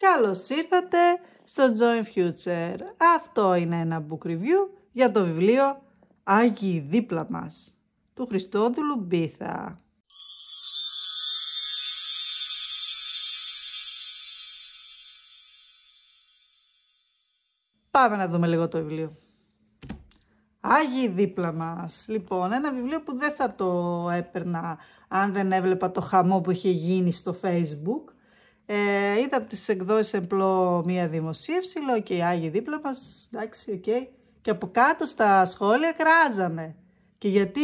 Καλώς ήρθατε στο Join Future. Αυτό είναι ένα book review για το βιβλίο «Άγιοι δίπλα μας» του Χριστόδουλου Μπίθα. Πάμε να δούμε λίγο το βιβλίο. Άγιοι δίπλα μας. Λοιπόν, ένα βιβλίο που δεν θα το έπαιρνα αν δεν έβλεπα το χαμό που είχε γίνει στο facebook ε, είδα από τις εκδόσεις εμπλό μία δημοσίευση, λέω και οι Άγιοι δίπλα μας, εντάξει, οκ. Και από κάτω στα σχόλια κράζανε. Και γιατί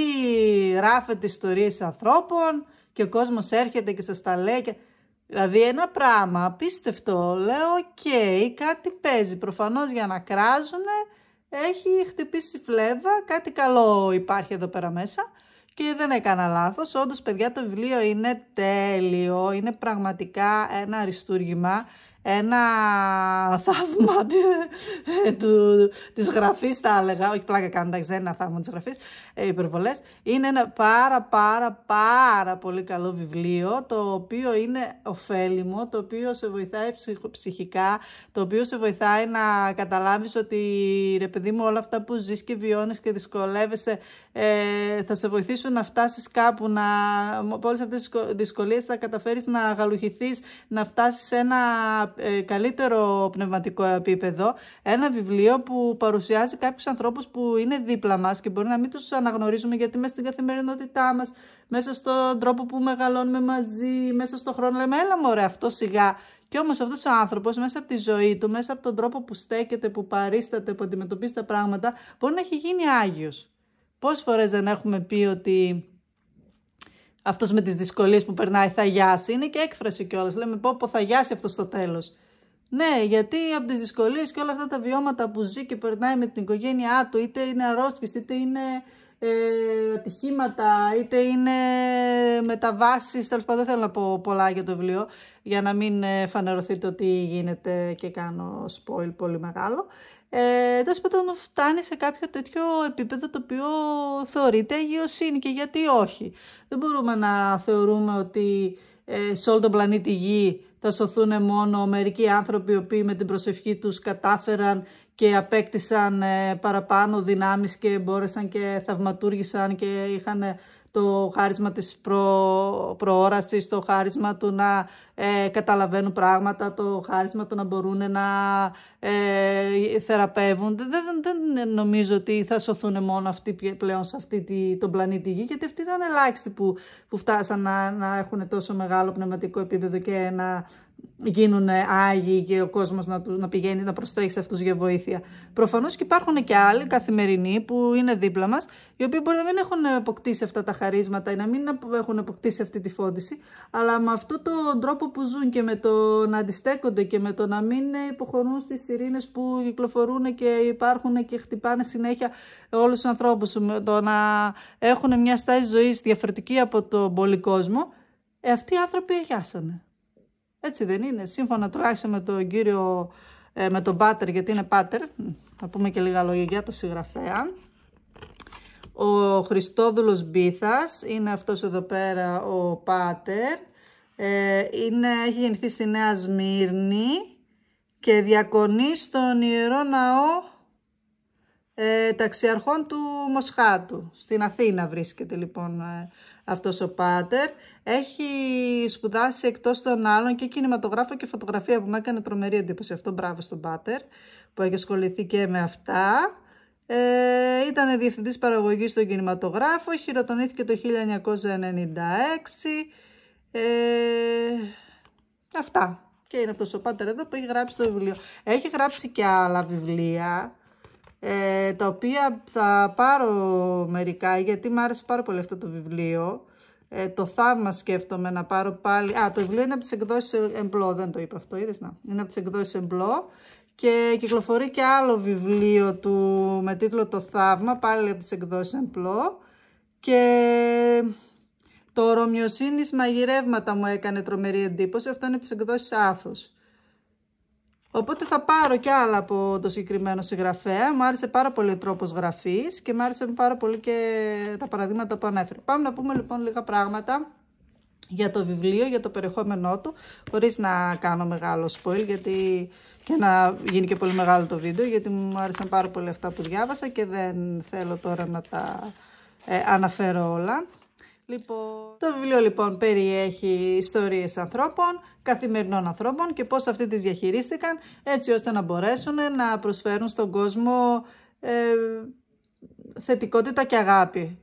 γράφετε ιστορίες ανθρώπων και ο κόσμος έρχεται και σας τα λέει. Και... Δηλαδή ένα πράγμα απίστευτο, λέω, οκ, κάτι παίζει. Προφανώς για να κράζουνε έχει χτυπήσει φλέβα, κάτι καλό υπάρχει εδώ πέρα μέσα. Και δεν έκανα λάθος, όντως παιδιά το βιβλίο είναι τέλειο, είναι πραγματικά ένα αριστούργημα ένα θαύμα του, γραφή, ε, γραφής θα έλεγα, όχι πλάκα κάνω εντάξει δεν είναι ένα θαύμα της γραφής, ε, υπερβολές, είναι ένα πάρα πάρα πάρα πολύ καλό βιβλίο το οποίο είναι ωφέλιμο, το οποίο σε βοηθάει ψυχικά, το οποίο σε βοηθάει να καταλάβεις ότι ρε παιδί μου όλα αυτά που ζεις και βιώνεις και δυσκολεύεσαι ε, θα σε βοηθήσουν να φτάσεις κάπου, να, από όλες αυτές τις θα καταφέρεις να γαλουχηθείς, να φτάσεις σε ένα ε, καλύτερο πνευματικό επίπεδο ένα βιβλίο που παρουσιάζει κάποιους ανθρώπους που είναι δίπλα μας και μπορεί να μην τους αναγνωρίζουμε γιατί μέσα στην καθημερινότητά μας, μέσα στον τρόπο που μεγαλώνουμε μαζί, μέσα στον χρόνο λέμε έλα μωρέ αυτό σιγά και όμως αυτός ο άνθρωπος μέσα από τη ζωή του, μέσα από τον τρόπο που στέκεται, που παρίσταται, που αντιμετωπίζει τα πράγματα, μπορεί να έχει γίνει Άγιος. Πόσες φορές δεν έχουμε πει ότι αυτός με τις δυσκολίες που περνάει θα γιάσει. Είναι και έκφραση κιόλας. Λέμε πω πω θα γιάσει αυτός στο τέλος. Ναι, γιατί από τις δυσκολίες και όλα αυτά τα βιώματα που ζει και περνάει με την οικογένειά του, είτε είναι αρρώστιες, είτε είναι ε, ατυχήματα, είτε είναι μεταβάσεις, τέλος πάντων δεν θέλω να πω πολλά για το βιβλίο, για να μην ε, φανερωθείτε ότι γίνεται και κάνω spoil πολύ μεγάλο. Ε, Τέλος πάντων, φτάνει σε κάποιο τέτοιο επίπεδο το οποίο θεωρείται αγιοσύνη και γιατί όχι. Δεν μπορούμε να θεωρούμε ότι ε, σε όλο τον πλανήτη Γη θα σωθούν μόνο μερικοί άνθρωποι οι οποίοι με την προσευχή τους κατάφεραν και απέκτησαν ε, παραπάνω δυνάμεις και μπόρεσαν και θαυματούργησαν και είχαν ε, το χάρισμα της προ, προόρασης, το χάρισμα του να ε, καταλαβαίνουν πράγματα, το χάρισμα του να μπορούν να ε, θεραπεύουν. Δεν, νομίζω ότι θα σωθούν μόνο αυτοί πλέον σε αυτή τη, τον πλανήτη Γη, γιατί αυτοί ήταν ελάχιστοι που, που φτάσαν να, να έχουν τόσο μεγάλο πνευματικό επίπεδο και να γίνουν άγιοι και ο κόσμος να, να πηγαίνει να προστρέχει σε αυτούς για βοήθεια. Προφανώς και υπάρχουν και άλλοι καθημερινοί που είναι δίπλα μας, οι οποίοι μπορεί να μην έχουν αποκτήσει αυτά τα χαρίσματα ή να μην έχουν αποκτήσει αυτή τη φόντιση, αλλά με αυτόν τον τρόπο που ζουν και με το να αντιστέκονται και με το να μην υποχωρούν στις σιρήνες που κυκλοφορούν και υπάρχουν και χτυπάνε συνέχεια όλους τους ανθρώπους, το να έχουν μια στάση ζωής διαφορετική από τον πολυκόσμο, ε, αυτοί οι άνθρωποι αγιάσανε. Έτσι δεν είναι. Σύμφωνα τουλάχιστον με τον κύριο, ε, με τον Πάτερ, γιατί είναι Πάτερ, θα πούμε και λίγα λόγια για το συγγραφέα. Ο Χριστόδουλος Μπίθας είναι αυτός εδώ πέρα ο Πάτερ. Ε, είναι, έχει γεννηθεί στη Νέα Σμύρνη και διακονεί στον Ιερό Ναό ε, ταξιαρχών του Μοσχάτου. Στην Αθήνα βρίσκεται λοιπόν ε, αυτός ο πάτερ. Έχει σπουδάσει εκτός των άλλων και κινηματογράφο και φωτογραφία που μου έκανε τρομερή εντύπωση. Αυτό μπράβο στον πάτερ που έχει ασχοληθεί και με αυτά. Ε, ήταν διευθυντής παραγωγής στον κινηματογράφο, χειροτονήθηκε το 1996. Ε, αυτά. Και είναι αυτός ο πάτερ εδώ που έχει γράψει το βιβλίο. Έχει γράψει και άλλα βιβλία ε, τα οποία θα πάρω μερικά γιατί μου άρεσε πάρα πολύ αυτό το βιβλίο. Ε, το θαύμα σκέφτομαι να πάρω πάλι. Α, το βιβλίο είναι από τις εκδόσεις Εμπλό, δεν το είπα αυτό, είδες να. Είναι από τις εκδόσεις Εμπλό και κυκλοφορεί και άλλο βιβλίο του με τίτλο «Το θαύμα», πάλι από τις εκδόσεις Εμπλό. Και το «Ρωμιοσύνης μαγειρεύματα» μου έκανε τρομερή εντύπωση, αυτό είναι από τις εκδόσεις Άθος. Οπότε θα πάρω κι άλλα από το συγκεκριμένο συγγραφέα. Μου άρεσε πάρα πολύ ο τρόπος γραφής και μου άρεσαν πάρα πολύ και τα παραδείγματα που ανέφερε. Πάμε να πούμε λοιπόν λίγα πράγματα για το βιβλίο, για το περιεχόμενό του, χωρίς να κάνω μεγάλο spoil γιατί και να γίνει και πολύ μεγάλο το βίντεο, γιατί μου άρεσαν πάρα πολύ αυτά που διάβασα και δεν θέλω τώρα να τα ε, αναφέρω όλα. Λοιπόν... Το βιβλίο λοιπόν περιέχει ιστορίες ανθρώπων, καθημερινών ανθρώπων και πώς αυτοί τις διαχειρίστηκαν έτσι ώστε να μπορέσουν να προσφέρουν στον κόσμο ε, θετικότητα και αγάπη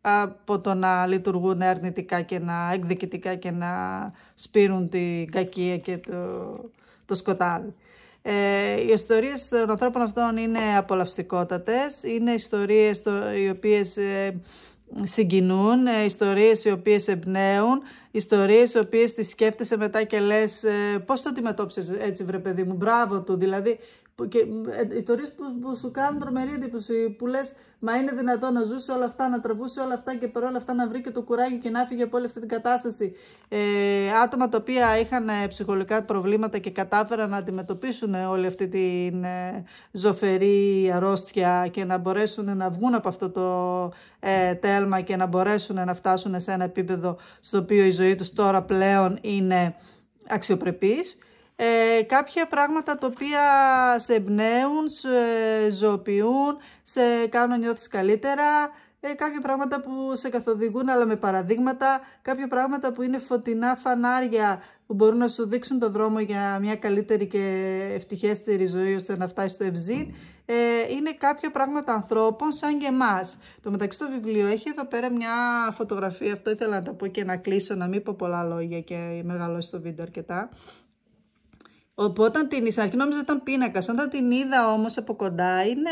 από το να λειτουργούν αρνητικά και να εκδικητικά και να σπείρουν την κακία και το, το σκοτάδι. Ε, οι ιστορίες των ανθρώπων αυτών είναι απολαυστικότατες, είναι ιστορίες οι οποίες ε, συγκινούν, ε, ιστορίες οι οποίες εμπνέουν, ιστορίες οι οποίες τις σκέφτεσαι μετά και λες ε, πώς το αντιμετώπισες έτσι βρε παιδί μου, μπράβο του, δηλαδή και ε, ιστορίες που, που σου κάνουν τρομερή εντύπωση, που λες, μα είναι δυνατό να ζούσε όλα αυτά, να τραβούσε όλα αυτά και παρόλα αυτά να βρει και το κουράγιο και να φύγει από όλη αυτή την κατάσταση. Ε, άτομα τα οποία είχαν ε, ψυχολογικά προβλήματα και κατάφεραν να αντιμετωπίσουν ε, όλη αυτή την ζωφερή αρρώστια και να μπορέσουν να βγουν από αυτό το τέλμα και να μπορέσουν να φτάσουν σε ένα επίπεδο στο οποίο η ζωή τους τώρα πλέον είναι αξιοπρεπής ε, κάποια πράγματα τα οποία σε εμπνέουν, σε ζωοποιούν, σε κάνουν να νιώθεις καλύτερα, ε, κάποια πράγματα που σε καθοδηγούν αλλά με παραδείγματα, κάποια πράγματα που είναι φωτεινά φανάρια που μπορούν να σου δείξουν το δρόμο για μια καλύτερη και ευτυχέστερη ζωή ώστε να φτάσεις στο ευζήν. είναι κάποια πράγματα ανθρώπων σαν και εμάς. Το μεταξύ το βιβλίο έχει εδώ πέρα μια φωτογραφία, αυτό ήθελα να το πω και να κλείσω, να μην πω πολλά λόγια και μεγαλώσει το βίντεο αρκετά. Οπότε την είδα, νόμιζα ήταν πίνακας. Όταν την είδα όμως από κοντά, είναι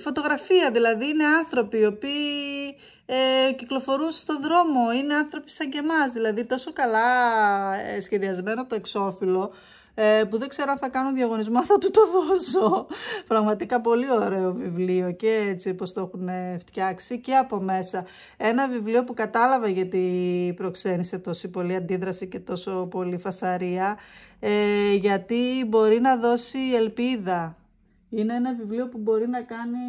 φωτογραφία. Δηλαδή είναι άνθρωποι οι οποίοι ε, κυκλοφορούν στον δρόμο. Είναι άνθρωποι σαν και εμάς. Δηλαδή τόσο καλά ε, σχεδιασμένο το εξώφυλλο ε, που δεν ξέρω αν θα κάνω διαγωνισμό, θα του το δώσω. Πραγματικά πολύ ωραίο βιβλίο και έτσι πως το έχουν ε, φτιάξει και από μέσα. Ένα βιβλίο που κατάλαβα γιατί προξένησε τόση πολύ αντίδραση και τόσο πολύ φασαρία, ε, γιατί μπορεί να δώσει ελπίδα. Είναι ένα βιβλίο που μπορεί να κάνει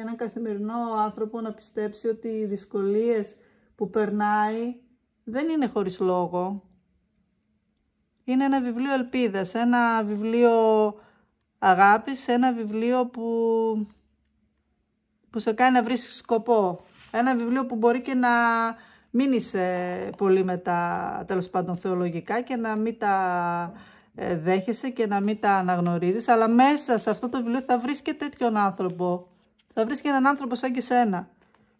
έναν καθημερινό άνθρωπο να πιστέψει ότι οι δυσκολίες που περνάει δεν είναι χωρίς λόγο είναι ένα βιβλίο ελπίδας, ένα βιβλίο αγάπης, ένα βιβλίο που, που σε κάνει να βρεις σκοπό. Ένα βιβλίο που μπορεί και να μην πολύ με τα τέλος πάντων θεολογικά και να μην τα ε, δέχεσαι και να μην τα αναγνωρίζεις, αλλά μέσα σε αυτό το βιβλίο θα βρεις και τέτοιον άνθρωπο. Θα βρεις και έναν άνθρωπο σαν και σένα.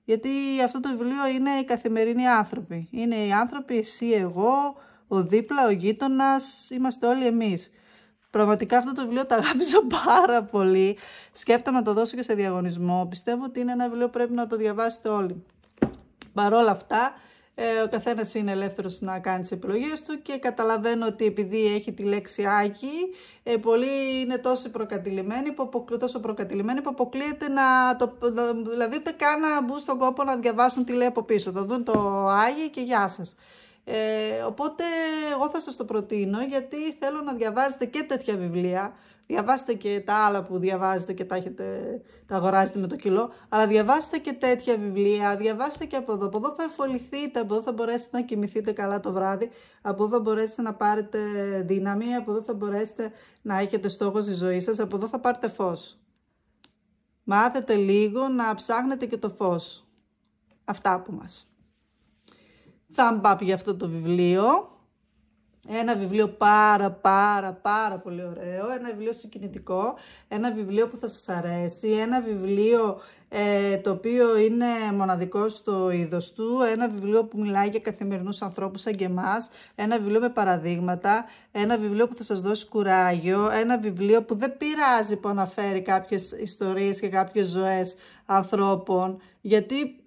Γιατί αυτό το βιβλίο είναι οι καθημερινοί άνθρωποι. Είναι οι άνθρωποι, εσύ, εγώ, ο δίπλα, ο γείτονας, είμαστε όλοι εμείς. Πραγματικά αυτό το βιβλίο το αγάπησα πάρα πολύ. Σκέφτομαι να το δώσω και σε διαγωνισμό. Πιστεύω ότι είναι ένα βιβλίο που πρέπει να το διαβάσετε όλοι. Παρ' όλα αυτά, ε, ο καθένας είναι ελεύθερος να κάνει τις επιλογές του και καταλαβαίνω ότι επειδή έχει τη λέξη Άγιοι, ε, πολλοί είναι τόσο προκατηλημένοι, που, τόσο αποκλείεται να το... δηλαδή ούτε καν να μπουν στον κόπο να διαβάσουν τι λέει από πίσω. Θα δουν το Άγιο και γεια σας. Ε, οπότε εγώ θα σας το προτείνω γιατί θέλω να διαβάζετε και τέτοια βιβλία. Διαβάστε και τα άλλα που διαβάζετε και τα, έχετε, τα αγοράζετε με το κιλό. Αλλά διαβάστε και τέτοια βιβλία, διαβάστε και από εδώ. Από εδώ θα εφοληθείτε, από εδώ θα μπορέσετε να κοιμηθείτε καλά το βράδυ. Από εδώ θα μπορέσετε να πάρετε δύναμη, από εδώ θα μπορέσετε να έχετε στόχο στη ζωή σας. Από εδώ θα πάρετε φως. Μάθετε λίγο να ψάχνετε και το φως. Αυτά από μας thumb up για αυτό το βιβλίο. Ένα βιβλίο πάρα πάρα πάρα πολύ ωραίο, ένα βιβλίο συγκινητικό, ένα βιβλίο που θα σας αρέσει, ένα βιβλίο ε, το οποίο είναι μοναδικό στο είδος του, ένα βιβλίο που μιλάει για καθημερινούς ανθρώπους σαν και εμάς, ένα βιβλίο με παραδείγματα, ένα βιβλίο που θα σας δώσει κουράγιο, ένα βιβλίο που δεν πειράζει που αναφέρει κάποιες ιστορίες και κάποιες ζωές ανθρώπων, γιατί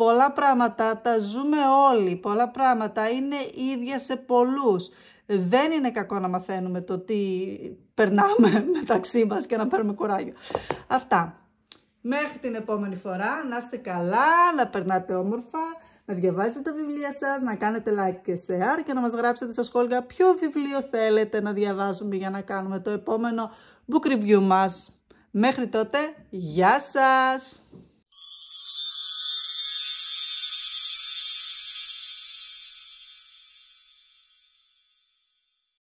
Πολλά πράγματα τα ζούμε όλοι, πολλά πράγματα είναι ίδια σε πολλούς. Δεν είναι κακό να μαθαίνουμε το τι περνάμε μεταξύ μας και να παίρνουμε κουράγιο. Αυτά. Μέχρι την επόμενη φορά, να είστε καλά, να περνάτε όμορφα, να διαβάζετε τα βιβλία σας, να κάνετε like και share και να μας γράψετε στα σχόλια ποιο βιβλίο θέλετε να διαβάζουμε για να κάνουμε το επόμενο book review μας. Μέχρι τότε, γεια σας!